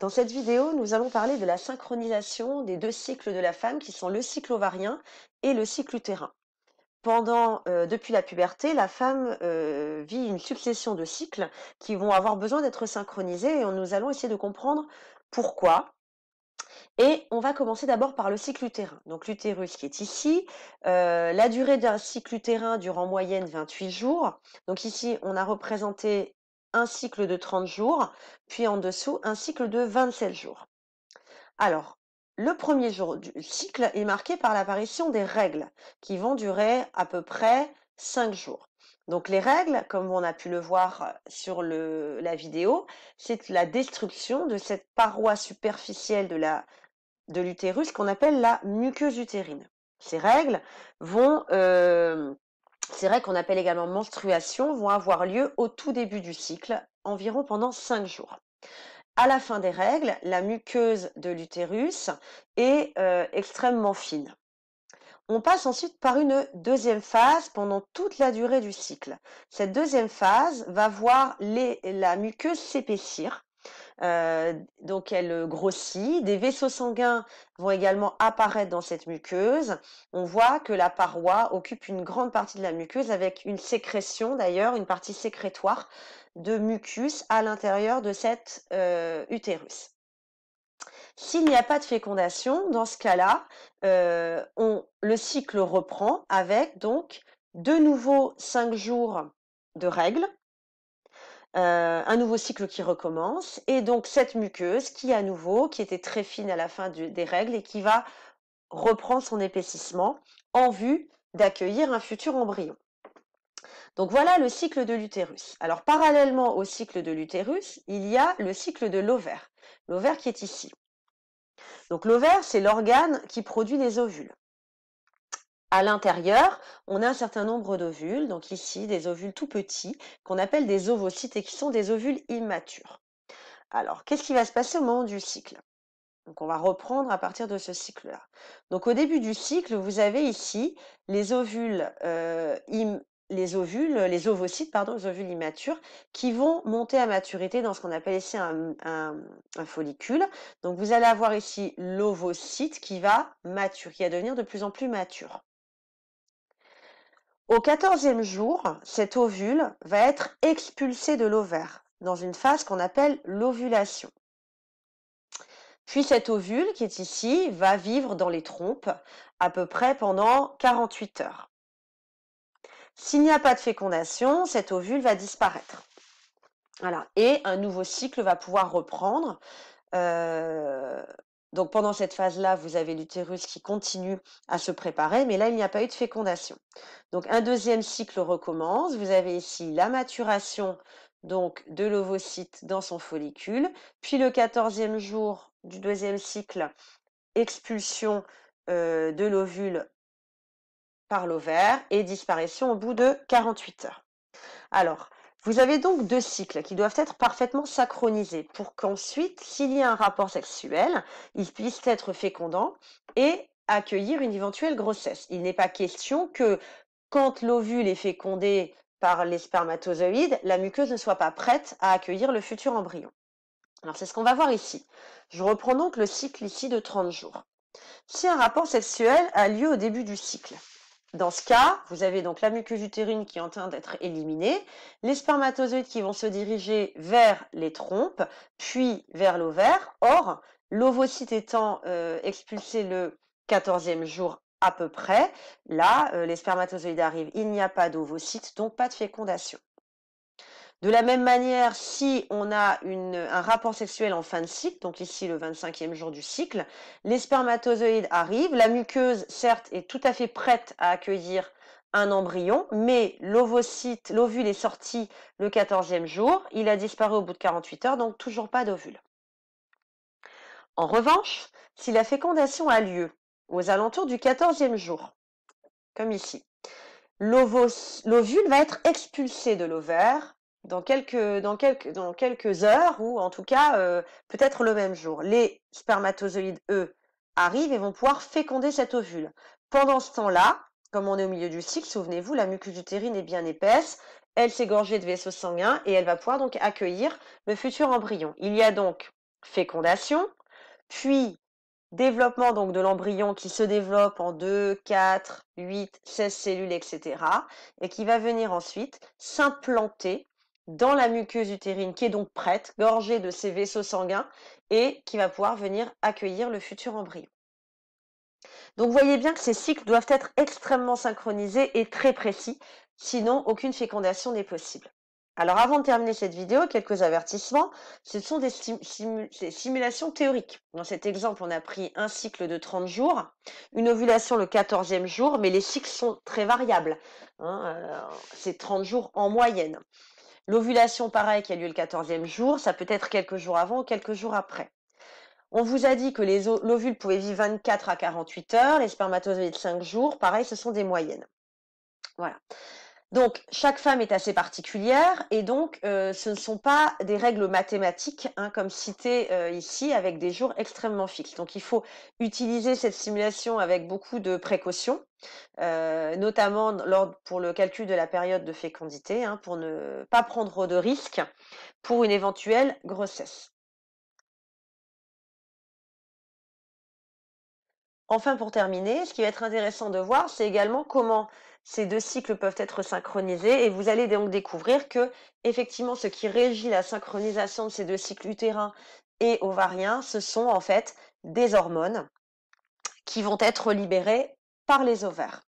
Dans cette vidéo, nous allons parler de la synchronisation des deux cycles de la femme qui sont le cycle ovarien et le cycle utérin. Pendant, euh, depuis la puberté, la femme euh, vit une succession de cycles qui vont avoir besoin d'être synchronisés et nous allons essayer de comprendre pourquoi. Et on va commencer d'abord par le cycle utérin. Donc l'utérus qui est ici, euh, la durée d'un cycle utérin dure en moyenne 28 jours. Donc ici, on a représenté un cycle de 30 jours, puis en dessous, un cycle de 27 jours. Alors, le premier jour du cycle est marqué par l'apparition des règles, qui vont durer à peu près 5 jours. Donc les règles, comme on a pu le voir euh, sur la vidéo, c'est la destruction de cette paroi superficielle de de l'utérus qu'on appelle la muqueuse utérine. Ces règles vont euh, c'est vrai qu'on appelle également menstruation, vont avoir lieu au tout début du cycle, environ pendant 5 jours. À la fin des règles, la muqueuse de l'utérus est euh, extrêmement fine. On passe ensuite par une deuxième phase pendant toute la durée du cycle. Cette deuxième phase va voir la muqueuse s'épaissir euh, donc elle euh, grossit. Des vaisseaux sanguins vont également apparaître dans cette muqueuse. On voit que la paroi occupe une grande partie de la muqueuse avec une sécrétion d'ailleurs, une partie sécrétoire de mucus à l'intérieur de cet euh, utérus. S'il n'y a pas de fécondation, dans ce cas-là, le cycle reprend avec donc de nouveaux cinq jours de règles euh, un nouveau cycle qui recommence, et donc cette muqueuse qui à nouveau, qui était très fine à la fin des règles et qui va reprendre son épaississement en vue d'accueillir un futur embryon. Donc voilà le cycle de l'utérus. Alors parallèlement au cycle de l'utérus, il y a le cycle de l'ovaire, l'ovaire qui est ici. Donc l'ovaire, c'est l'organe qui produit les ovules à l'intérieur, on a un certain nombre d'ovules, donc ici des ovules tout petits, qu'on appelle des ovocytes et qui sont des ovules immatures. Alors, qu'est-ce qui va se passer au moment du cycle Donc, on va reprendre à partir de ce cycle-là. Donc, au début du cycle, vous avez ici les ovules, euh, les ovules, les ovocytes, pardon, les ovules immatures, qui vont monter à maturité dans ce qu'on appelle ici un, follicule. Donc, vous allez avoir ici l'ovocyte qui va maturer, qui va devenir de plus en plus mature. Au quatorzième jour, cet ovule va être expulsé de l'ovaire dans une phase qu'on appelle l'ovulation. Puis cet ovule qui est ici va vivre dans les trompes à peu près pendant 48 heures. S'il n'y a pas de fécondation, cet ovule va disparaître. Voilà. Et un nouveau cycle va pouvoir reprendre euh, donc pendant cette phase-là, vous avez l'utérus qui continue à se préparer, mais là, il n'y a pas eu de fécondation. Donc un deuxième cycle recommence. Vous avez ici la maturation donc de l'ovocyte dans son follicule, puis le quatorzième jour du deuxième cycle, expulsion euh, de l'ovule par l'ovaire et disparition au bout de 48 heures. Alors, vous avez donc deux cycles qui doivent être parfaitement synchronisés pour qu'ensuite, s'il y a un rapport sexuel, ils puissent être fécondants et accueillir une éventuelle grossesse. Il n'est pas question que quand l'ovule est fécondé par les spermatozoïdes, la muqueuse ne soit pas prête à accueillir le futur embryon. Alors c'est ce qu'on va voir ici. Je reprends donc le cycle ici de 30 jours. Si un rapport sexuel a lieu au début du cycle, dans ce cas, vous avez donc la muqueuse utérine qui est en train d'être éliminée, les spermatozoïdes qui vont se diriger vers les trompes, puis vers l'ovaire. Or, l'ovocyte étant euh, expulsé le 14e jour à peu près, là, euh, les spermatozoïdes arrivent, il n'y a pas d'ovocyte, donc pas de fécondation. De la même manière, si on a un rapport sexuel en fin de cycle, donc ici le 25e jour du cycle, les spermatozoïdes arrivent, la muqueuse, certes, est tout à fait prête à accueillir un embryon, mais l'ovocyte, l'ovule est sorti le 14e jour, il a disparu au bout de 48 heures, donc toujours pas d'ovule. En revanche, si la fécondation a lieu aux alentours du 14e jour, comme ici, l'ovule va être expulsé de l'ovaire dans quelques, dans, quelques, heures ou en tout cas euh, peut-être le même jour. Les spermatozoïdes, eux, arrivent et vont pouvoir féconder cet ovule. Pendant ce temps-là, comme on est au milieu du cycle, souvenez-vous, la muqueuse utérine est bien épaisse, elle s'est gorgée de vaisseaux sanguins et elle va pouvoir donc accueillir le futur embryon. Il y a donc fécondation, puis développement donc de l'embryon qui se développe en 2, 4, 8, 16 cellules, etc. et qui va venir ensuite s'implanter dans la muqueuse utérine qui est donc prête, gorgée de ses vaisseaux sanguins et qui va pouvoir venir accueillir le futur embryon. Donc voyez bien que ces cycles doivent être extrêmement synchronisés et très précis, sinon aucune fécondation n'est possible. Alors avant de terminer cette vidéo, quelques avertissements. Ce sont des, simulations théoriques. Dans cet exemple, on a pris un cycle de 30 jours, une ovulation le 14e jour, mais les cycles sont très variables. Hein, euh, c'est 30 jours en moyenne. L'ovulation, pareil, qui a lieu le 14e jour, ça peut être quelques jours avant ou quelques jours après. On vous a dit que l'ovule pouvait vivre 24 à 48 heures, les spermatozoïdes 5 jours, pareil, ce sont des moyennes. Voilà. Donc, chaque femme est assez particulière et donc euh, ce ne sont pas des règles mathématiques, hein, comme citées euh, ici, avec des jours extrêmement fixes. Donc, il faut utiliser cette simulation avec beaucoup de précautions, euh, notamment pour le calcul de la période de fécondité, hein, pour ne pas prendre de risques pour une éventuelle grossesse. Enfin, pour terminer, ce qui va être intéressant de voir, c'est également comment ces deux cycles peuvent être synchronisés et vous allez donc découvrir que effectivement ce qui régit la synchronisation de ces deux cycles utérins et ovariens, ce sont en fait des hormones qui vont être libérées par les ovaires.